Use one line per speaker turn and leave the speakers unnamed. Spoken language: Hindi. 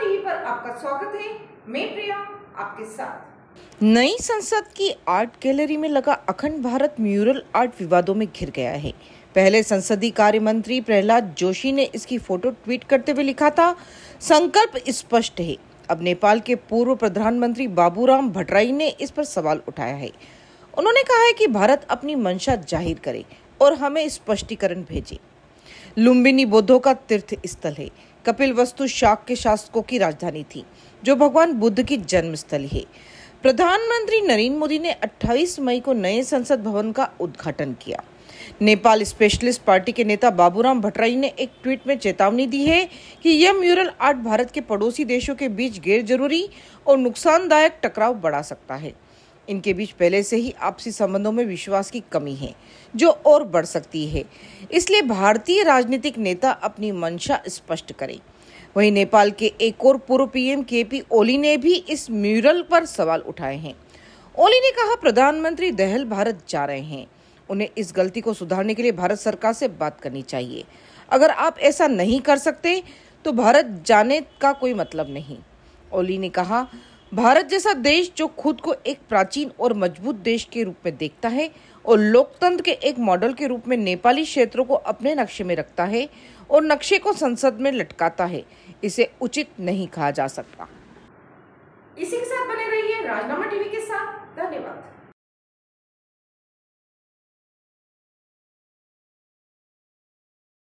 टीवी पर आपका स्वागत है मैं प्रिया आपके साथ नई संसद की आर्ट गैलरी में लगा अखंड भारत म्यूरल आर्ट विवादों में घिर गया है पहले संसदीय कार्य मंत्री प्रहलाद जोशी ने इसकी फोटो ट्वीट करते हुए लिखा था संकल्प स्पष्ट है अब नेपाल के पूर्व प्रधानमंत्री बाबूराम भट्टराई ने इस पर सवाल उठाया है उन्होंने कहा है कि भारत अपनी मंशा जाहिर करे और हमें स्पष्टीकरण भेजे लुम्बिनी बौद्धों का तीर्थ स्थल है कपिल वस्तु शाक के शासकों की राजधानी थी जो भगवान बुद्ध की जन्म स्थल है प्रधानमंत्री नरेंद्र मोदी ने 28 मई को नए संसद भवन का उद्घाटन किया नेपाल स्पेशलिस्ट पार्टी के नेता बाबूराम भट्टराई ने एक ट्वीट में चेतावनी दी है कि यह म्यूरल आर्ट भारत के पड़ोसी देशों के बीच गैर जरूरी और नुकसानदायक टकराव बढ़ा सकता है इनके बीच पहले से ही आपसी संबंधों में विश्वास की कमी है जो और बढ़ सकती है इसलिए भारतीय राजनीतिक नेता अपनी मंशा स्पष्ट करें वहीं नेपाल के एक और पूर्व पीएम के पी ओली ने भी इस म्यूरल पर सवाल उठाए हैं ओली ने कहा प्रधानमंत्री दहल भारत जा रहे हैं उन्हें इस गलती को सुधारने के लिए भारत सरकार से बात करनी चाहिए अगर आप ऐसा नहीं कर सकते तो भारत जाने का कोई मतलब नहीं ओली ने कहा भारत जैसा देश जो खुद को एक प्राचीन और मजबूत देश के रूप में देखता है और लोकतंत्र के एक मॉडल के रूप में नेपाली क्षेत्रों को अपने नक्शे में रखता है और नक्शे को संसद में लटकाता है इसे उचित नहीं कहा जा सकता